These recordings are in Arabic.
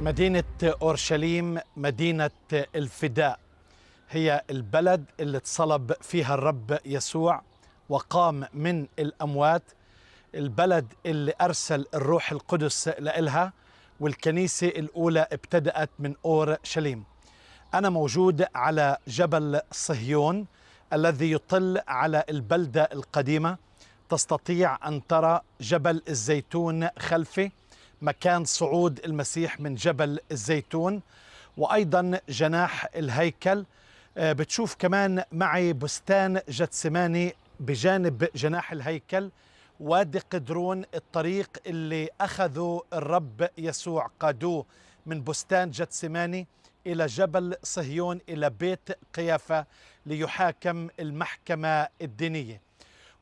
مدينة أورشليم مدينة الفداء هي البلد اللي اتصلب فيها الرب يسوع وقام من الأموات البلد اللي أرسل الروح القدس لإلها والكنيسة الأولى ابتدأت من أورشليم أنا موجود على جبل صهيون الذي يطل على البلدة القديمة تستطيع أن ترى جبل الزيتون خلفي مكان صعود المسيح من جبل الزيتون وأيضا جناح الهيكل آه، بتشوف كمان معي بستان جتسماني بجانب جناح الهيكل وادي قدرون الطريق اللي أخذه الرب يسوع قادوه من بستان جتسماني إلى جبل صهيون إلى بيت قيافة ليحاكم المحكمة الدينية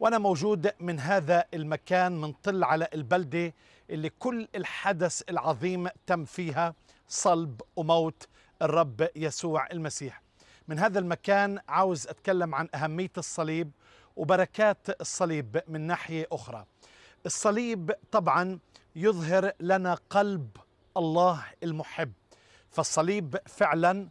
وأنا موجود من هذا المكان من طل على البلدة اللي كل الحدث العظيم تم فيها صلب وموت الرب يسوع المسيح من هذا المكان عاوز أتكلم عن أهمية الصليب وبركات الصليب من ناحية أخرى الصليب طبعا يظهر لنا قلب الله المحب فالصليب فعلا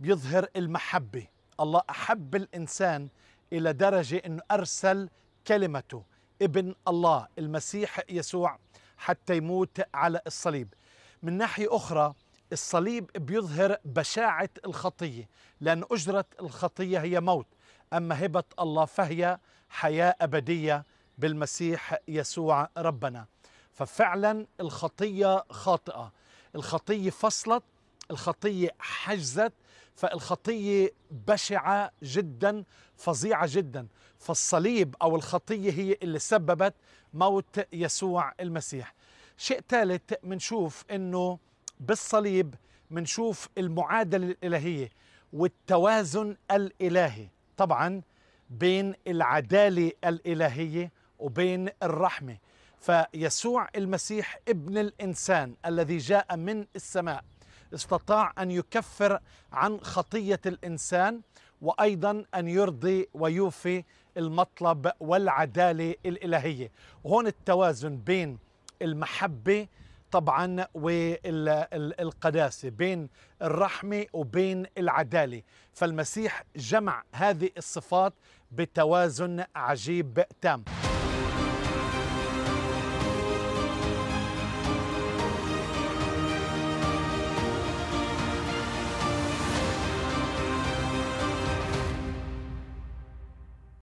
بيظهر المحبة الله أحب الإنسان إلى درجة أنه أرسل كلمته ابن الله المسيح يسوع حتى يموت على الصليب من ناحية أخرى الصليب بيظهر بشاعة الخطية لأن أجرة الخطية هي موت أما هبة الله فهي حياة أبدية بالمسيح يسوع ربنا ففعلا الخطية خاطئة الخطية فصلت الخطية حجزت فالخطية بشعة جدا فظيعة جدا فالصليب أو الخطية هي اللي سببت موت يسوع المسيح شيء ثالث منشوف أنه بالصليب منشوف المعادلة الإلهية والتوازن الإلهي طبعا بين العدالة الإلهية وبين الرحمة فيسوع المسيح ابن الإنسان الذي جاء من السماء استطاع أن يكفر عن خطية الإنسان وأيضا أن يرضي ويوفي المطلب والعدالة الإلهية هون التوازن بين المحبة طبعا والقداسة بين الرحمة وبين العدالة فالمسيح جمع هذه الصفات بتوازن عجيب تام